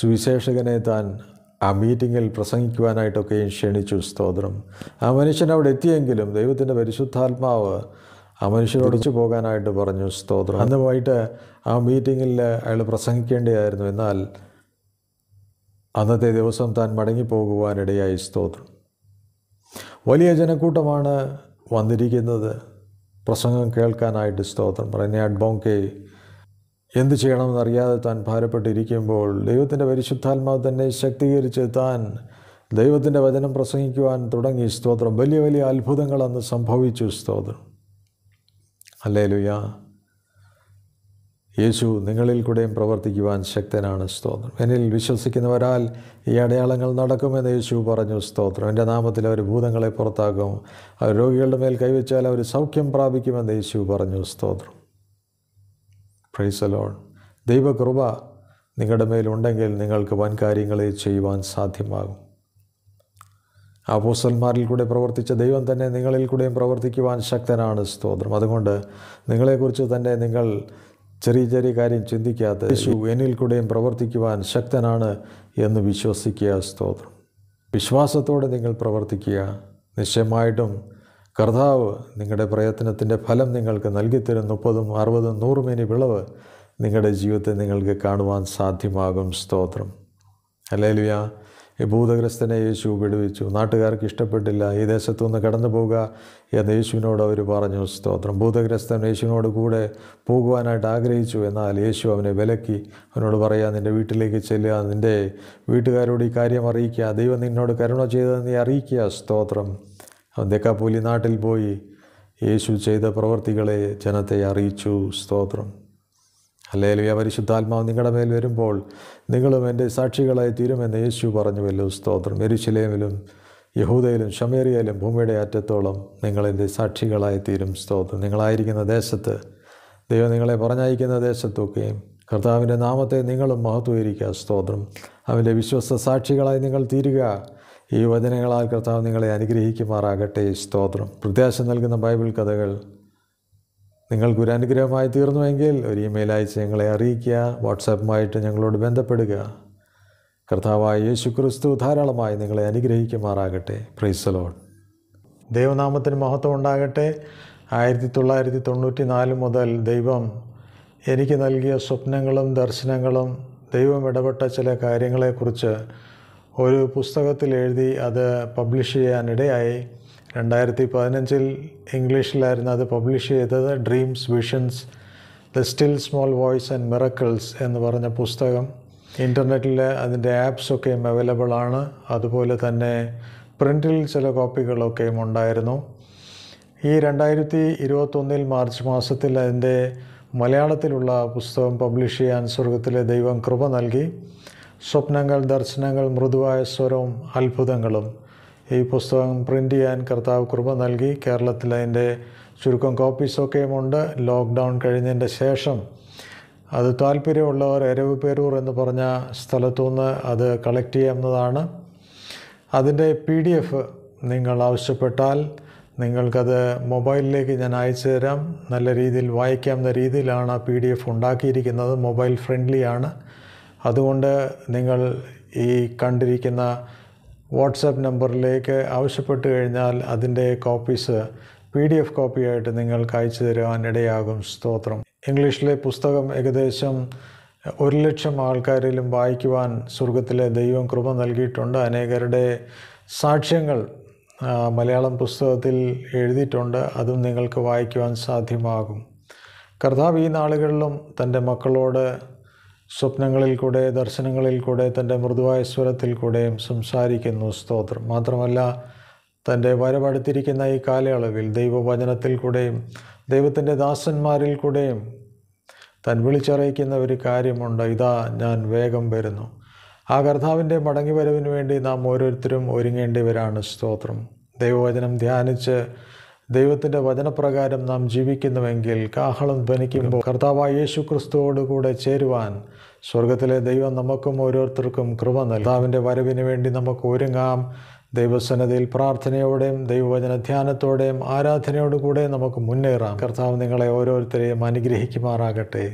[SPEAKER 1] സുവിശേഷകനെ താൻ ആ മീറ്റിങ്ങിൽ പ്രസംഗിക്കുവാനായിട്ടൊക്കെയും ക്ഷണിച്ചു സ്തോത്രം ആ മനുഷ്യൻ അവിടെ എത്തിയെങ്കിലും ദൈവത്തിൻ്റെ പരിശുദ്ധാത്മാവ് ആ ഒടിച്ചു പോകാനായിട്ട് പറഞ്ഞു സ്തോത്രം അന്ന് പോയിട്ട് ആ മീറ്റിങ്ങിൽ അയാൾ പ്രസംഗിക്കേണ്ടതായിരുന്നു എന്നാൽ അന്നത്തെ ദിവസം താൻ മടങ്ങിപ്പോകുവാനിടയായി സ്തോത്രം വലിയ ജനക്കൂട്ടമാണ് വന്നിരിക്കുന്നത് പ്രസംഗം കേൾക്കാനായിട്ട് സ്തോത്രം പറഞ്ഞ അഡ്ബോങ്കെ എന്ത് ചെയ്യണമെന്നറിയാതെ താൻ ഭാരപ്പെട്ടിരിക്കുമ്പോൾ ദൈവത്തിൻ്റെ പരിശുദ്ധാത്മാവ് തന്നെ ശക്തീകരിച്ച് താൻ ദൈവത്തിൻ്റെ വചനം പ്രസംഗിക്കുവാൻ തുടങ്ങി സ്തോത്രം വലിയ വലിയ അത്ഭുതങ്ങൾ അന്ന് സംഭവിച്ചു സ്തോത്രം അല്ലേ ലുയാ യേശു നിങ്ങളിൽ കൂടെയും പ്രവർത്തിക്കുവാൻ ശക്തനാണ് സ്തോത്രം എന്നിൽ വിശ്വസിക്കുന്നവരാൽ ഈ അടയാളങ്ങൾ നടക്കുമെന്ന് യേശു പറഞ്ഞു സ്തോത്രം എൻ്റെ നാമത്തിൽ അവർ ഭൂതങ്ങളെ പുറത്താക്കും അവർ രോഗികളുടെ മേൽ കൈവച്ചാൽ അവർ സൗഖ്യം പ്രാപിക്കുമെന്ന് യേശു പറഞ്ഞു സ്തോത്രം പ്രൈസലോൺ ദൈവകൃപ നിങ്ങളുടെ മേലുണ്ടെങ്കിൽ നിങ്ങൾക്ക് വൻ കാര്യങ്ങളെ ചെയ്യുവാൻ സാധ്യമാകും അപ്പോസ്റ്റന്മാരിൽ കൂടെ പ്രവർത്തിച്ച ദൈവം തന്നെ നിങ്ങളിൽ കൂടെയും പ്രവർത്തിക്കുവാൻ ശക്തനാണ് സ്തോത്രം അതുകൊണ്ട് നിങ്ങളെക്കുറിച്ച് തന്നെ നിങ്ങൾ ചെറിയ ചെറിയ കാര്യം ചിന്തിക്കാത്ത യേശു എന്നിൽ കൂടെയും പ്രവർത്തിക്കുവാൻ ശക്തനാണ് എന്ന് വിശ്വസിക്കുക സ്തോത്രം വിശ്വാസത്തോടെ നിങ്ങൾ പ്രവർത്തിക്കുക നിശ്ചയമായിട്ടും കർത്താവ് നിങ്ങളുടെ പ്രയത്നത്തിൻ്റെ ഫലം നിങ്ങൾക്ക് നൽകിത്തരും മുപ്പതും അറുപതും നൂറും ഇനി വിളവ് നിങ്ങളുടെ ജീവിതത്തെ നിങ്ങൾക്ക് കാണുവാൻ സാധ്യമാകും സ്തോത്രം അല്ലേലുയാ ഈ ഭൂതഗ്രസ്തനെ യേശു വിടുവിച്ചു നാട്ടുകാർക്ക് ഇഷ്ടപ്പെട്ടില്ല ഈ ദേശത്തു നിന്ന് കടന്നു പോവുക എന്ന് യേശുവിനോട് അവർ പറഞ്ഞു സ്തോത്രം ഭൂതഗ്രസ്തൻ യേശുവിനോട് കൂടെ പോകുവാനായിട്ട് ആഗ്രഹിച്ചു എന്നാൽ യേശു അവനെ വിലക്കി അവനോട് പറയുക നിൻ്റെ വീട്ടിലേക്ക് ചെല്ലുക നിൻ്റെ വീട്ടുകാരോട് ഈ കാര്യം അറിയിക്കുക ദൈവം നിന്നോട് കരുണ ചെയ്തത് നീ അറിയിക്കുക സ്തോത്രം അവൻ ദക്കാപ്പൂലി നാട്ടിൽ പോയി യേശു ചെയ്ത പ്രവർത്തികളെ ജനത്തെ അറിയിച്ചു സ്തോത്രം അല്ലേലുയ പരിശുദ്ധാത്മാവ് നിങ്ങളുടെ മേൽ വരുമ്പോൾ നിങ്ങളും എൻ്റെ സാക്ഷികളായി തീരുമെന്ന് യേശു പറഞ്ഞു പറഞ്ഞുവല്ലോ സ്തോത്രം എരിശിലേമിലും യഹൂദയിലും ഷമേറിയയിലും ഭൂമിയുടെ അറ്റത്തോളം നിങ്ങളെൻ്റെ സാക്ഷികളായി തീരും സ്തോത്രം നിങ്ങളായിരിക്കുന്ന ദേശത്ത് ദൈവം നിങ്ങളെ പറഞ്ഞയക്കുന്ന ദേശത്തൊക്കെയും കർത്താവിൻ്റെ നാമത്തെ നിങ്ങളും മഹത്വീകരിക്കുക സ്തോത്രം അവൻ്റെ വിശ്വസ്ത സാക്ഷികളായി നിങ്ങൾ തീരുക ഈ വചനങ്ങളാൽ കർത്താവ് നിങ്ങളെ അനുഗ്രഹിക്കുമാറാകട്ടെ സ്തോത്രം പ്രത്യാശ നൽകുന്ന ബൈബിൾ കഥകൾ നിങ്ങൾ ഗുരാനുഗ്രഹമായി തീർന്നുവെങ്കിൽ ഒരു ഇമെയിൽ അയച്ച് ഞങ്ങളെ അറിയിക്കുക വാട്സാപ്പുമായിട്ട് ഞങ്ങളോട് ബന്ധപ്പെടുക കർത്താവായ യേശു ക്രിസ്തു ധാരാളമായി നിങ്ങളെ അനുഗ്രഹിക്കുമാറാകട്ടെ പ്രൈസലോൺ ദൈവനാമത്തിന് മഹത്വം ഉണ്ടാകട്ടെ ആയിരത്തി തൊള്ളായിരത്തി തൊണ്ണൂറ്റി നാല് മുതൽ ദൈവം എനിക്ക് നൽകിയ സ്വപ്നങ്ങളും ദർശനങ്ങളും ദൈവം ഇടപെട്ട ചില കാര്യങ്ങളെക്കുറിച്ച് ഒരു പുസ്തകത്തിൽ എഴുതി അത് പബ്ലിഷ് ചെയ്യാനിടയായി രണ്ടായിരത്തി പതിനഞ്ചിൽ ഇംഗ്ലീഷിലായിരുന്നു അത് പബ്ലിഷ് ചെയ്തത് dreams visions the still small voice and miracles എന്ന് പറഞ്ഞ പുസ്തകം ഇൻ്റർനെറ്റിൽ അതിൻ്റെ ആപ്സൊക്കെയും അവൈലബിൾ ആണ് അതുപോലെ തന്നെ പ്രിൻറ്റിൽ ചില കോപ്പികളൊക്കെയും ഉണ്ടായിരുന്നു ഈ രണ്ടായിരത്തി ഇരുപത്തൊന്നിൽ മാർച്ച് മാസത്തിൽ അതിൻ്റെ മലയാളത്തിലുള്ള പുസ്തകം പബ്ലിഷ് ചെയ്യാൻ സ്വർഗത്തിലെ ദൈവം കൃപ നൽകി സ്വപ്നങ്ങൾ ദർശനങ്ങൾ മൃദുവായ സ്വരവും അത്ഭുതങ്ങളും ഈ പുസ്തകം പ്രിൻ്റ് ചെയ്യാൻ കർത്താവ് കൃപ നൽകി കേരളത്തിൽ അതിൻ്റെ ചുരുക്കം കോപ്പീസൊക്കെയും ഉണ്ട് ലോക്ക്ഡൗൺ കഴിഞ്ഞതിൻ്റെ ശേഷം അത് താല്പര്യമുള്ളവർ പേരൂർ എന്ന് പറഞ്ഞ സ്ഥലത്തുനിന്ന് അത് കളക്ട് ചെയ്യാവുന്നതാണ് അതിൻ്റെ പി ഡി എഫ് നിങ്ങൾ ആവശ്യപ്പെട്ടാൽ നിങ്ങൾക്കത് മൊബൈലിലേക്ക് ഞാൻ അയച്ചു തരാം നല്ല രീതിയിൽ വായിക്കാവുന്ന രീതിയിലാണ് പി ഡി എഫ് ഉണ്ടാക്കിയിരിക്കുന്നത് മൊബൈൽ ഫ്രണ്ട്ലിയാണ് അതുകൊണ്ട് നിങ്ങൾ ഈ കണ്ടിരിക്കുന്ന വാട്സാപ്പ് നമ്പറിലേക്ക് ആവശ്യപ്പെട്ട് കഴിഞ്ഞാൽ അതിൻ്റെ കോപ്പീസ് പി ഡി എഫ് കോപ്പിയായിട്ട് നിങ്ങൾക്ക് അയച്ചു തരുവാൻ ഇടയാകും സ്തോത്രം ഇംഗ്ലീഷിലെ പുസ്തകം ഏകദേശം ഒരു ലക്ഷം ആൾക്കാരിലും വായിക്കുവാൻ സ്വർഗത്തിലെ ദൈവം കൃപ നൽകിയിട്ടുണ്ട് അനേകരുടെ സാക്ഷ്യങ്ങൾ മലയാളം പുസ്തകത്തിൽ എഴുതിയിട്ടുണ്ട് അതും നിങ്ങൾക്ക് വായിക്കുവാൻ സാധ്യമാകും കർത്താവ് ഈ നാളുകളിലും തൻ്റെ മക്കളോട് സ്വപ്നങ്ങളിൽ കൂടെ ദർശനങ്ങളിൽ കൂടെ തൻ്റെ മൃദുവായ സ്വരത്തിൽ കൂടെയും സംസാരിക്കുന്നു സ്തോത്രം മാത്രമല്ല തൻ്റെ വരവടുത്തിരിക്കുന്ന ഈ കാലയളവിൽ ദൈവവചനത്തിൽ കൂടെയും ദൈവത്തിൻ്റെ ദാസന്മാരിൽ കൂടെയും തൻ വിളിച്ചറിയിക്കുന്ന ഒരു കാര്യമുണ്ട് ഇതാ ഞാൻ വേഗം വരുന്നു ആ കർത്താവിൻ്റെ വരവിന് വേണ്ടി നാം ഓരോരുത്തരും ഒരുങ്ങേണ്ടിവരാണ് സ്തോത്രം ദൈവവചനം ധ്യാനിച്ച് ദൈവത്തിൻ്റെ വചനപ്രകാരം നാം ജീവിക്കുന്നുവെങ്കിൽ കാഹളം ധനിക്കുമ്പോൾ കർത്താവ് യേശു ക്രിസ്തുവോടുകൂടെ ചേരുവാൻ സ്വർഗത്തിലെ ദൈവം നമുക്കും ഓരോരുത്തർക്കും കൃപ നൽകാവിൻ്റെ വരവിന് വേണ്ടി നമുക്ക് ഒരുങ്ങാം ദൈവസന്നതിയിൽ പ്രാർത്ഥനയോടെയും ദൈവവചന ധ്യാനത്തോടെയും ആരാധനയോടുകൂടെ നമുക്ക് മുന്നേറാം കർത്താവ് നിങ്ങളെ ഓരോരുത്തരെയും അനുഗ്രഹിക്കുമാറാകട്ടെ